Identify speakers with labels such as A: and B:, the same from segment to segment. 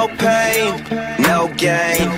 A: No pain, no gain.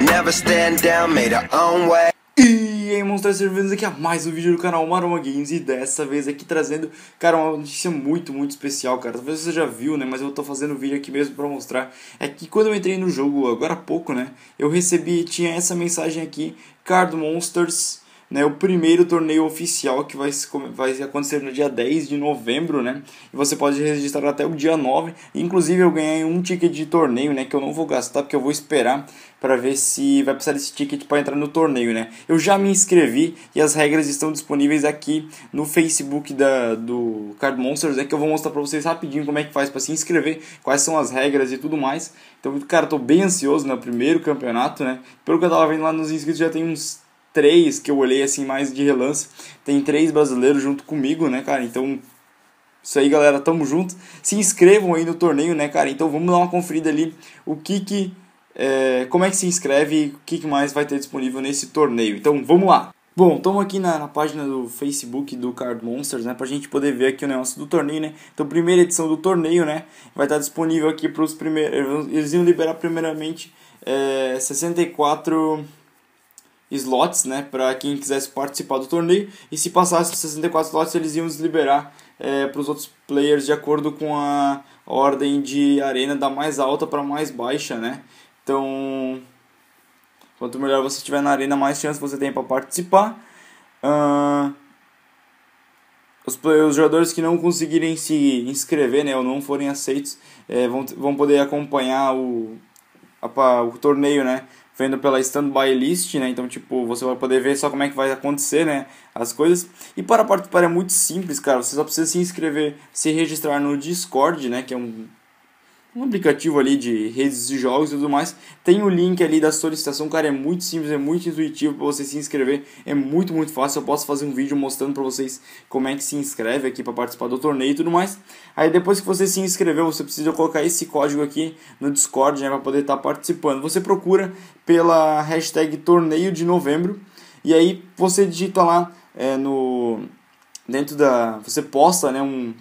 A: Never stand down, made own way. E aí, monstros, bem-vindos aqui a mais um vídeo do canal Maroma Games e dessa vez aqui trazendo, cara, uma notícia muito, muito especial, cara. Talvez você já viu, né, mas eu tô fazendo o vídeo aqui mesmo para mostrar. É que quando eu entrei no jogo agora há pouco, né, eu recebi, tinha essa mensagem aqui, Card Monsters né, o primeiro torneio oficial que vai, vai acontecer no dia 10 de novembro, né? E você pode registrar até o dia 9. Inclusive eu ganhei um ticket de torneio, né, que eu não vou gastar porque eu vou esperar para ver se vai precisar desse ticket para entrar no torneio, né? Eu já me inscrevi e as regras estão disponíveis aqui no Facebook da do Card Monsters, é né, que eu vou mostrar para vocês rapidinho como é que faz para se inscrever, quais são as regras e tudo mais. Então, cara, tô bem ansioso né, primeiro campeonato, né? Pelo que eu tava vendo lá nos inscritos já tem uns três que eu olhei assim mais de relance. Tem três brasileiros junto comigo, né, cara? Então, isso aí, galera, tamo junto. Se inscrevam aí no torneio, né, cara? Então, vamos dar uma conferida ali o que que é, como é que se inscreve e o que, que mais vai ter disponível nesse torneio. Então, vamos lá. Bom, estamos aqui na, na, página do Facebook do Card Monsters, né? Pra gente poder ver aqui o negócio do torneio, né? Então, primeira edição do torneio, né? Vai estar disponível aqui para os primeiros... Eles iam liberar primeiramente é, 64 slots, né, para quem quisesse participar do torneio, e se passasse 64 slots, eles iam liberar é, eh, para os outros players de acordo com a ordem de arena da mais alta para mais baixa, né? Então, quanto melhor você estiver na arena, mais chance você tem para participar. Uh, os, players, os jogadores que não conseguirem se inscrever, né, ou não forem aceitos, é, vão, vão poder acompanhar o, a, o torneio, né? vendo pela standby list, né? Então, tipo, você vai poder ver só como é que vai acontecer, né? As coisas. E para participar é muito simples, cara. Você só precisa se inscrever, se registrar no Discord, né? Que é um um aplicativo ali de redes de jogos e tudo mais. Tem o link ali da solicitação, cara, é muito simples, é muito intuitivo para você se inscrever, é muito, muito fácil. Eu posso fazer um vídeo mostrando para vocês como é que se inscreve aqui para participar do torneio e tudo mais. Aí depois que você se inscreveu, você precisa colocar esse código aqui no Discord, né, para poder estar tá participando. Você procura pela hashtag torneio de novembro e aí você digita lá é, no dentro da você posta, né, um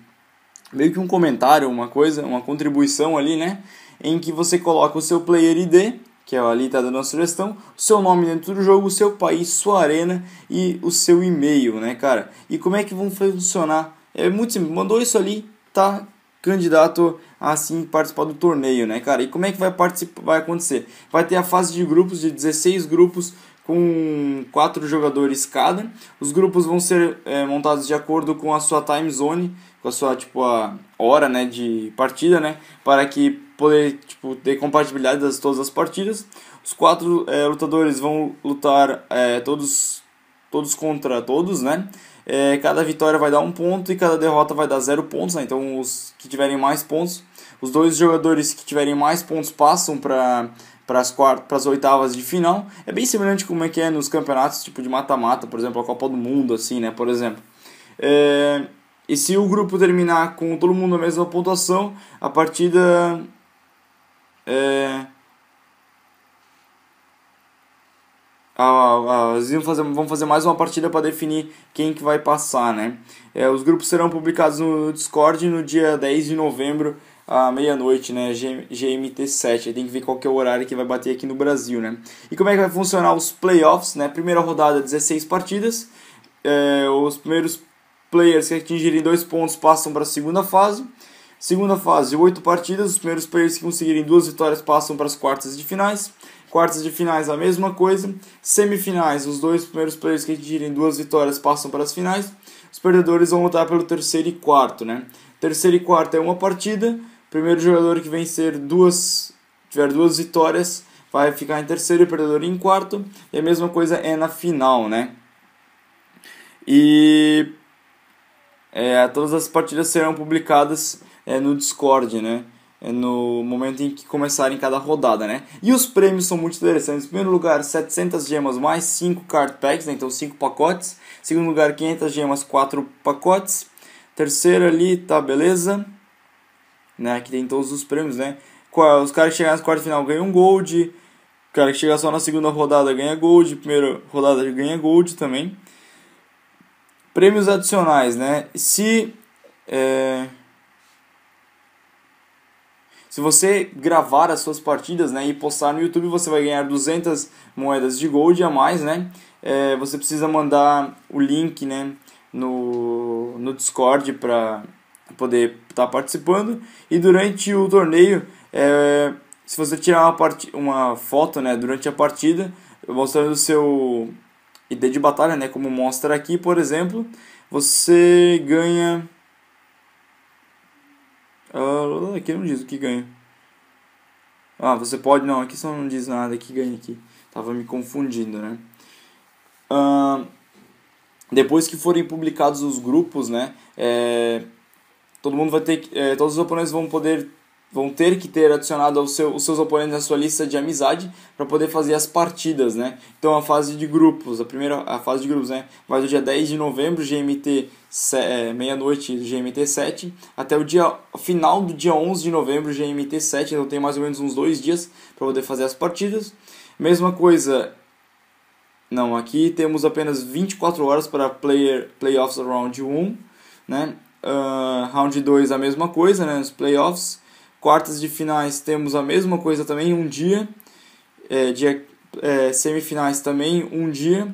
A: meio que um comentário, uma coisa, uma contribuição ali, né? Em que você coloca o seu player ID, que é ali tá dando a sugestão, o seu nome dentro do jogo, o seu país, sua arena e o seu e-mail, né, cara? E como é que vão funcionar? É muito simples, mandou isso ali, tá candidato a assim participar do torneio, né, cara? E como é que vai participar vai acontecer? Vai ter a fase de grupos de 16 grupos com quatro jogadores cada. Os grupos vão ser é, montados de acordo com a sua time zone, com a sua tipo a hora, né, de partida, né, para que poder tipo ter compatibilidade das todas as partidas. Os quatro é, lutadores vão lutar é, todos todos contra todos, né? É, cada vitória vai dar um ponto e cada derrota vai dar zero pontos, né? Então os que tiverem mais pontos, os dois jogadores que tiverem mais pontos passam para para as quartas, para as oitavas de final. É bem semelhante como é que é nos campeonatos tipo de mata-mata, por exemplo, a Copa do Mundo, assim, né? Por exemplo. É... E se o grupo terminar com todo mundo a mesma pontuação, a partida é... Ah, ah, vão fazer, vamos fazer mais uma partida para definir quem que vai passar, né? É, os grupos serão publicados no Discord no dia 10 de novembro à meia-noite, né? GMT7. tem que ver qual que é o horário que vai bater aqui no Brasil, né? E como é que vai funcionar os playoffs, né? Primeira rodada, 16 partidas. É, os primeiros players que atingirem dois pontos passam para a segunda fase. Segunda fase, oito partidas. Os primeiros players que conseguirem duas vitórias passam para as quartas de finais. Quartas de finais, a mesma coisa. Semifinais, os dois primeiros players que atingirem duas vitórias passam para as finais. Os perdedores vão lutar pelo terceiro e quarto, né? Terceiro e quarto é uma partida. Primeiro jogador que vencer duas, tiver duas vitórias, vai ficar em terceiro e perdedor em quarto. E a mesma coisa é na final, né? E é, todas as partidas serão publicadas é, no Discord, né? É no momento em que começarem cada rodada, né? E os prêmios são muito interessantes. Em primeiro lugar, 700 gemas mais 5 card packs, né? então 5 pacotes. Em segundo lugar, 500 gemas, 4 pacotes. Terceiro ali, tá, beleza. Né? Aqui tem todos os prêmios, né? Os caras que chegam na quarta final ganham gold. O cara que chega só na segunda rodada ganha gold. Primeira rodada ganha gold também. Prêmios adicionais, né? Se... É... Se você gravar as suas partidas né, e postar no YouTube, você vai ganhar 200 moedas de gold a mais, né? É, você precisa mandar o link, né? no, no Discord para poder estar tá participando. E durante o torneio, é, se você tirar uma, part... uma foto né, durante a partida, mostrando o seu ID de batalha, né, como mostra aqui, por exemplo, você ganha. Uh, aqui não diz o que ganha. Ah, você pode. Não, aqui só não diz nada que ganha aqui. Tava me confundindo, né? Uh, depois que forem publicados os grupos, né, é, todo mundo vai ter, é, todos os oponentes vão poder vão ter que ter adicionado ao seu, os seus oponentes na sua lista de amizade para poder fazer as partidas, né? Então a fase de grupos, a primeira a fase de grupos, né, vai do dia 10 de novembro, GMT é, meia-noite, GMT 7, até o dia final do dia 11 de novembro, GMT 7, então tem mais ou menos uns dois dias para poder fazer as partidas. Mesma coisa não, aqui temos apenas 24 horas para player, playoffs né? ah, round 1, né? Uh, round 2 a mesma coisa, né? Os playoffs. Quartas de finais temos a mesma coisa também, um dia. É, dia é, semifinais também, um dia.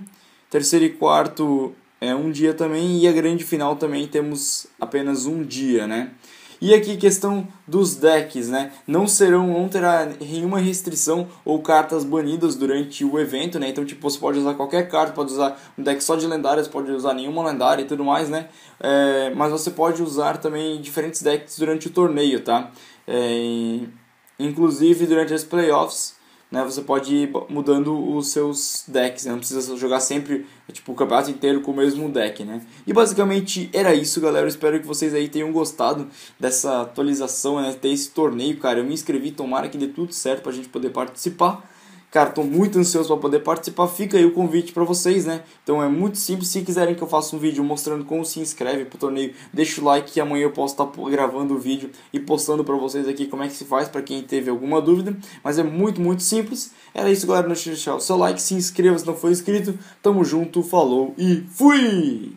A: Terceiro e quarto é um dia também. E a grande final também temos apenas um dia, né? E aqui questão dos decks, né? Não serão, não terá nenhuma restrição ou cartas banidas durante o evento, né? Então, tipo, você pode usar qualquer carta, pode usar um deck só de lendárias, pode usar nenhuma lendária e tudo mais, né? É, mas você pode usar também diferentes decks durante o torneio, tá? É, inclusive durante as playoffs, né, você pode ir mudando os seus decks, né? não precisa jogar sempre é, tipo, o campeonato inteiro com o mesmo deck, né? E basicamente era isso, galera. Eu espero que vocês aí tenham gostado dessa atualização, né? Ter esse torneio, cara. Eu me inscrevi, tomara que dê tudo certo para a gente poder participar. Cara, tô muito ansioso para poder participar. Fica aí o convite para vocês, né? Então é muito simples. Se quiserem que eu faça um vídeo mostrando como se inscreve pro torneio, deixa o like que amanhã eu posso estar tá gravando o vídeo e postando para vocês aqui como é que se faz para quem teve alguma dúvida. Mas é muito, muito simples. Era isso, galera. Não deixe de deixar o seu like, se inscreva se não for inscrito. Tamo junto, falou e fui!